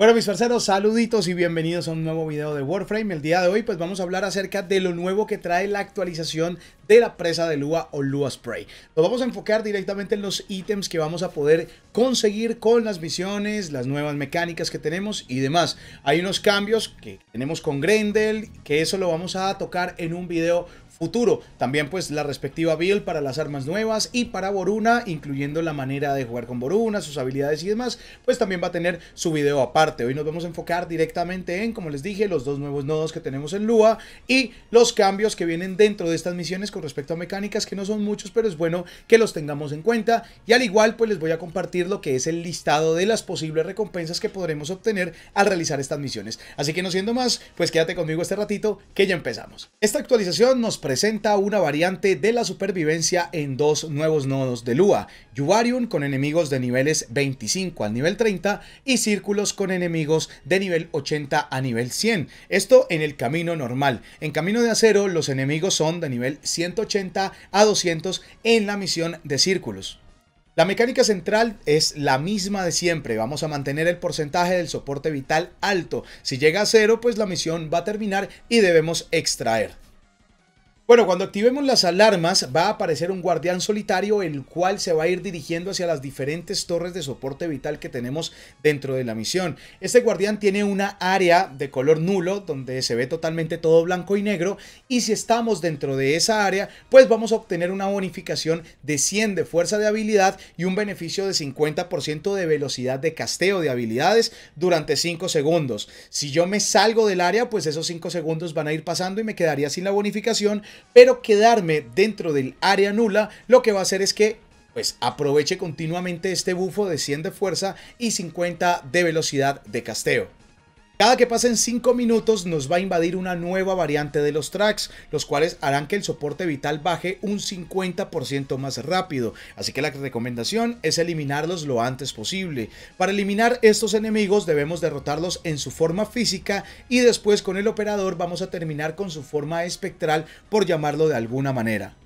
Bueno, mis parceros, saluditos y bienvenidos a un nuevo video de Warframe. El día de hoy pues vamos a hablar acerca de lo nuevo que trae la actualización de la presa de Lua o Lua Spray. Nos vamos a enfocar directamente en los ítems que vamos a poder conseguir con las misiones, las nuevas mecánicas que tenemos y demás. Hay unos cambios que tenemos con Grendel, que eso lo vamos a tocar en un video futuro. También pues la respectiva build para las armas nuevas y para Boruna, incluyendo la manera de jugar con Boruna, sus habilidades y demás, pues también va a tener su video aparte. Hoy nos vamos a enfocar directamente en, como les dije, los dos nuevos nodos que tenemos en Lua y los cambios que vienen dentro de estas misiones con respecto a mecánicas, que no son muchos, pero es bueno que los tengamos en cuenta. Y al igual pues les voy a compartir lo que es el listado de las posibles recompensas que podremos obtener al realizar estas misiones. Así que no siendo más, pues quédate conmigo este ratito que ya empezamos. Esta actualización nos presenta presenta una variante de la supervivencia en dos nuevos nodos de Lua, Yuvarium con enemigos de niveles 25 al nivel 30 y Círculos con enemigos de nivel 80 a nivel 100. Esto en el camino normal. En camino de acero los enemigos son de nivel 180 a 200 en la misión de Círculos. La mecánica central es la misma de siempre, vamos a mantener el porcentaje del soporte vital alto, si llega a cero pues la misión va a terminar y debemos extraer. Bueno, cuando activemos las alarmas va a aparecer un guardián solitario el cual se va a ir dirigiendo hacia las diferentes torres de soporte vital que tenemos dentro de la misión. Este guardián tiene una área de color nulo donde se ve totalmente todo blanco y negro y si estamos dentro de esa área pues vamos a obtener una bonificación de 100 de fuerza de habilidad y un beneficio de 50% de velocidad de casteo de habilidades durante 5 segundos. Si yo me salgo del área pues esos 5 segundos van a ir pasando y me quedaría sin la bonificación pero quedarme dentro del área nula lo que va a hacer es que pues aproveche continuamente este bufo de 100 de fuerza y 50 de velocidad de casteo. Cada que pasen 5 minutos nos va a invadir una nueva variante de los tracks, los cuales harán que el soporte vital baje un 50% más rápido, así que la recomendación es eliminarlos lo antes posible. Para eliminar estos enemigos debemos derrotarlos en su forma física y después con el operador vamos a terminar con su forma espectral por llamarlo de alguna manera.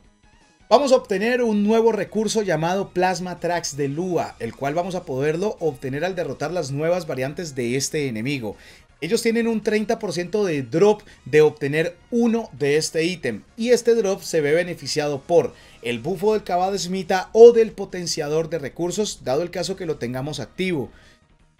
Vamos a obtener un nuevo recurso llamado Plasma Tracks de Lua, el cual vamos a poderlo obtener al derrotar las nuevas variantes de este enemigo. Ellos tienen un 30% de drop de obtener uno de este ítem y este drop se ve beneficiado por el bufo del de smita o del potenciador de recursos, dado el caso que lo tengamos activo.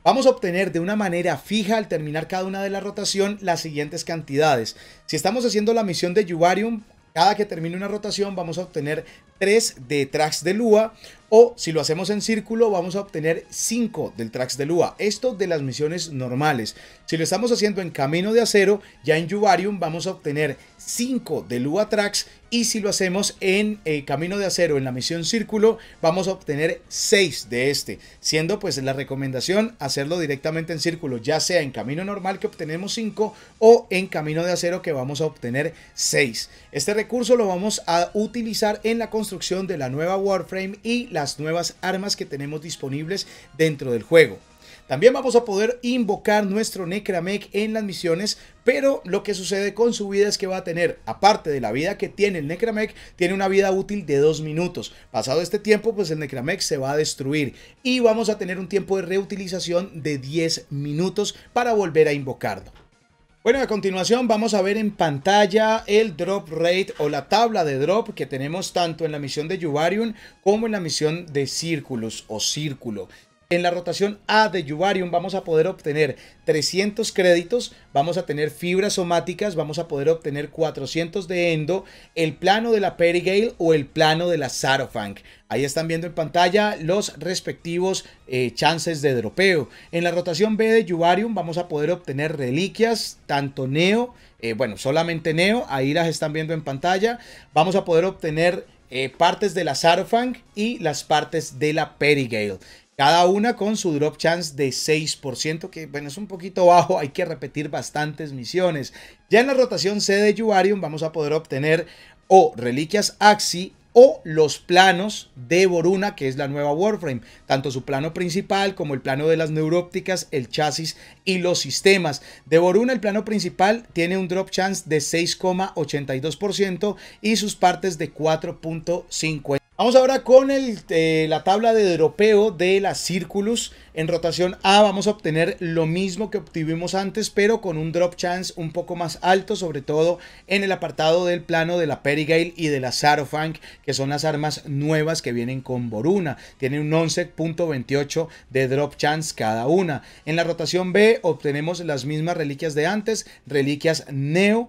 Vamos a obtener de una manera fija al terminar cada una de las rotación las siguientes cantidades. Si estamos haciendo la misión de Juvarium, cada que termine una rotación vamos a obtener 3 de tracks de Lua, o si lo hacemos en círculo, vamos a obtener 5 del tracks de Lua. Esto de las misiones normales. Si lo estamos haciendo en Camino de Acero, ya en Juvarium vamos a obtener 5 de Lua tracks Y si lo hacemos en eh, Camino de Acero, en la misión Círculo, vamos a obtener 6 de este. Siendo pues la recomendación hacerlo directamente en Círculo, ya sea en Camino Normal que obtenemos 5 o en Camino de Acero que vamos a obtener 6. Este recurso lo vamos a utilizar en la construcción de la nueva Warframe y la nuevas armas que tenemos disponibles dentro del juego. También vamos a poder invocar nuestro Necramec en las misiones, pero lo que sucede con su vida es que va a tener, aparte de la vida que tiene el Necramec, tiene una vida útil de 2 minutos. Pasado este tiempo, pues el Necramec se va a destruir y vamos a tener un tiempo de reutilización de 10 minutos para volver a invocarlo. Bueno, a continuación vamos a ver en pantalla el drop rate o la tabla de drop que tenemos tanto en la misión de Juvarium como en la misión de Círculos o Círculo. En la rotación A de Yuvarium vamos a poder obtener 300 créditos, vamos a tener fibras somáticas, vamos a poder obtener 400 de endo, el plano de la Perigale o el plano de la Sarofang. Ahí están viendo en pantalla los respectivos eh, chances de dropeo. En la rotación B de Yuvarium vamos a poder obtener reliquias, tanto Neo, eh, bueno, solamente Neo, ahí las están viendo en pantalla. Vamos a poder obtener eh, partes de la Sarofang y las partes de la Perigale. Cada una con su drop chance de 6%, que bueno, es un poquito bajo, hay que repetir bastantes misiones. Ya en la rotación C de Juvarium vamos a poder obtener o reliquias Axi o los planos de Boruna, que es la nueva Warframe, tanto su plano principal como el plano de las neurópticas, el chasis y los sistemas. De Boruna, el plano principal tiene un drop chance de 6,82% y sus partes de 4.50. Vamos ahora con eh, la tabla de dropeo de las Círculos. En rotación A vamos a obtener lo mismo que obtuvimos antes, pero con un drop chance un poco más alto, sobre todo en el apartado del plano de la Perigale y de la Sarofang, que son las armas nuevas que vienen con Boruna. Tienen un 11.28 de drop chance cada una. En la rotación B obtenemos las mismas reliquias de antes, reliquias Neo.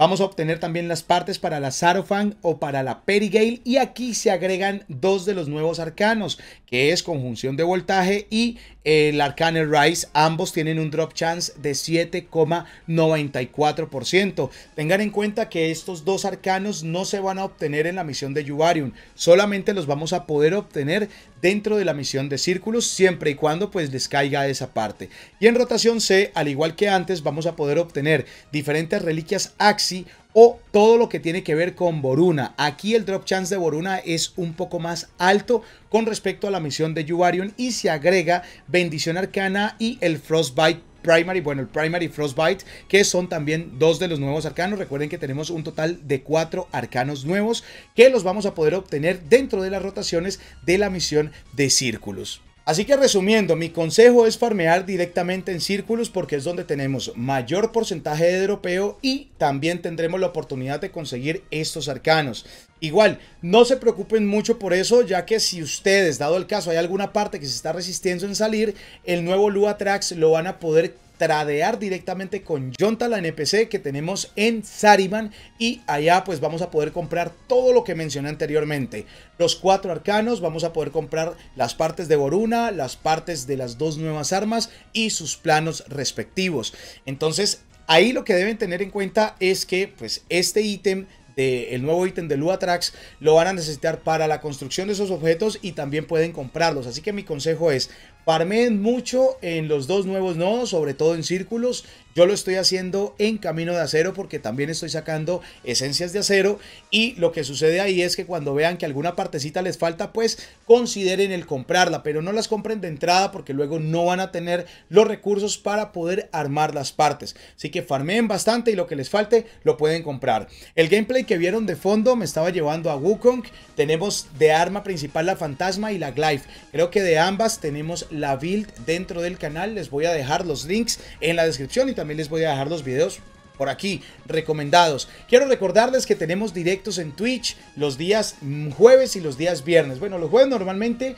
Vamos a obtener también las partes para la Sarofang o para la Perigale y aquí se agregan dos de los nuevos arcanos, que es conjunción de voltaje y eh, el Arcane Rise. Ambos tienen un drop chance de 7,94%. Tengan en cuenta que estos dos arcanos no se van a obtener en la misión de yuarium solamente los vamos a poder obtener dentro de la misión de círculos, siempre y cuando pues les caiga esa parte. Y en rotación C, al igual que antes, vamos a poder obtener diferentes reliquias Axi o todo lo que tiene que ver con Boruna. Aquí el drop chance de Boruna es un poco más alto con respecto a la misión de Yuvarion y se agrega Bendición Arcana y el Frostbite Primary, bueno, el Primary Frostbite, que son también dos de los nuevos arcanos. Recuerden que tenemos un total de cuatro arcanos nuevos que los vamos a poder obtener dentro de las rotaciones de la misión de círculos. Así que resumiendo, mi consejo es farmear directamente en círculos porque es donde tenemos mayor porcentaje de dropeo y también tendremos la oportunidad de conseguir estos arcanos. Igual, no se preocupen mucho por eso, ya que si ustedes, dado el caso, hay alguna parte que se está resistiendo en salir, el nuevo Lua Trax lo van a poder tradear directamente con jonta la NPC que tenemos en Sariman y allá pues vamos a poder comprar todo lo que mencioné anteriormente. Los cuatro arcanos, vamos a poder comprar las partes de Boruna, las partes de las dos nuevas armas y sus planos respectivos. Entonces ahí lo que deben tener en cuenta es que pues este ítem del el nuevo ítem de Luatrax lo van a necesitar para la construcción de esos objetos y también pueden comprarlos. Así que mi consejo es, Farmeen mucho en los dos nuevos nodos, sobre todo en círculos. Yo lo estoy haciendo en camino de acero porque también estoy sacando esencias de acero y lo que sucede ahí es que cuando vean que alguna partecita les falta, pues consideren el comprarla, pero no las compren de entrada porque luego no van a tener los recursos para poder armar las partes. Así que farmeen bastante y lo que les falte lo pueden comprar. El gameplay que vieron de fondo me estaba llevando a Wukong. Tenemos de arma principal la fantasma y la Glyph. Creo que de ambas tenemos la build dentro del canal. Les voy a dejar los links en la descripción y también les voy a dejar los videos por aquí, recomendados. Quiero recordarles que tenemos directos en Twitch los días mm, jueves y los días viernes. Bueno, los jueves normalmente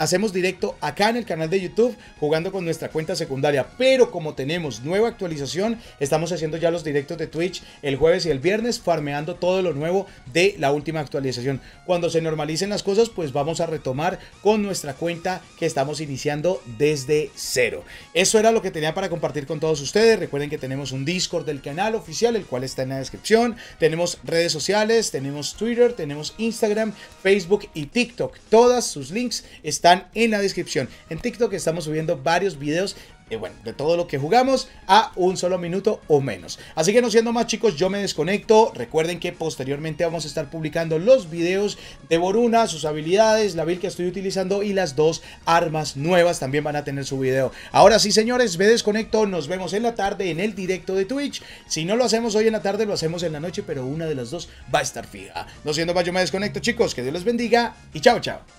hacemos directo acá en el canal de YouTube jugando con nuestra cuenta secundaria. Pero como tenemos nueva actualización, estamos haciendo ya los directos de Twitch el jueves y el viernes, farmeando todo lo nuevo de la última actualización. Cuando se normalicen las cosas, pues vamos a retomar con nuestra cuenta que estamos iniciando desde cero. Eso era lo que tenía para compartir con todos ustedes. Recuerden que tenemos un Discord del canal oficial, el cual está en la descripción. Tenemos redes sociales, tenemos Twitter, tenemos Instagram, Facebook y TikTok. Todas sus links están en la descripción. En TikTok estamos subiendo varios videos y eh, bueno, de todo lo que jugamos a un solo minuto o menos. Así que no siendo más chicos, yo me desconecto. Recuerden que posteriormente vamos a estar publicando los videos de Boruna, sus habilidades, la build que estoy utilizando y las dos armas nuevas también van a tener su video. Ahora sí señores, me desconecto, nos vemos en la tarde en el directo de Twitch. Si no lo hacemos hoy en la tarde, lo hacemos en la noche, pero una de las dos va a estar fija. No siendo más, yo me desconecto chicos, que Dios les bendiga y chao chao.